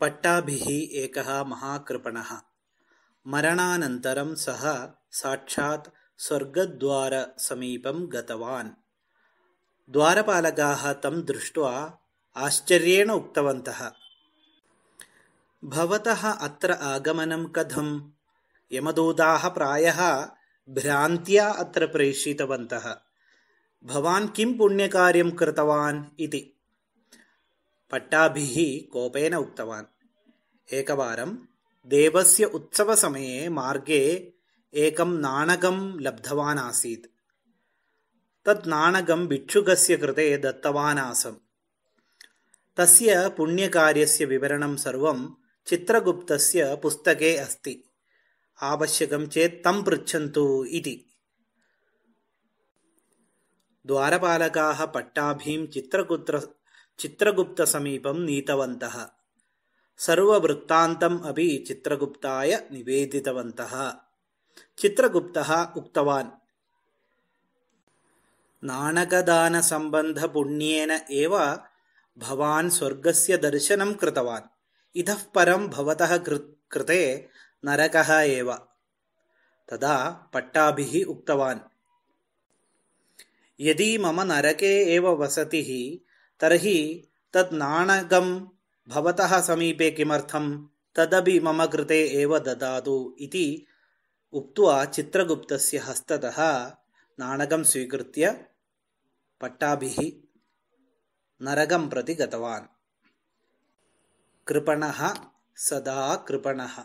पट्टाभिः एकः महाकृपणः मरणानन्तरं सः साक्षात् स्वर्गद्वारसमीपं गतवान् द्वारपालकाः तं दृष्ट्वा आश्चर्येण उक्तवन्तः भवतः अत्र आगमनं कथं यमदूताः प्रायः भ्रान्त्या अत्र प्रेषितवन्तः भवान् किं पुण्यकार्यं कृतवान् इति पट्टाभिः कोपेन उक्तवान् एकवारं देवस्य उत्सवसमये मार्गे एकं नाणकं लब्धवान् आसीत् तत् नाणकं भिक्षुकस्य कृते दत्तवान् आसम् तस्य पुण्यकार्यस्य विवरणं सर्वं चित्रगुप्तस्य पुस्तके अस्ति आवश्यकं चेत् तं पृच्छन्तु इति द्वारपालकाः पट्टाभिः चित्रकुत्र चित्रगुप्तसमीपं नीतवन्तः सर्ववृत्तान्तम् अपि चित्रगुप्ताय निवेदितवन्तः चित्रगुप्तः उक्तवान् नाणकदानसम्बन्धपुण्येन एव भवान् स्वर्गस्य दर्शनं कृतवान् इतः परं भवतः कृते नरकः एव तदा पट्टाभिः उक्तवान् यदि मम नरके एव वसति ತರ್ಹಿ ತತ್ ನಾಣಗಂ ಭವತಃ ಸಮೀಪೆ ಕಿಮರ್ಥಂ ತದಬಿ ಮಮ ಕೃತೆ ಏವ ದದಾದು ಇತಿ ಉಕ್ತ್ವಾ ಚಿತ್ರಗುಪ್ತಸ್ಯ ಹಸ್ತತಃ ನಾಣಗಂ ಸ್ವೀಕೃತ್ಯ ಪಟ್ಟಾಭಿಹಿ ನರಗಂ ಪ್ರತಿ ಗತವಾನ್ ಕೃಪಣಃ ಸದಾ ಕೃಪಣಃ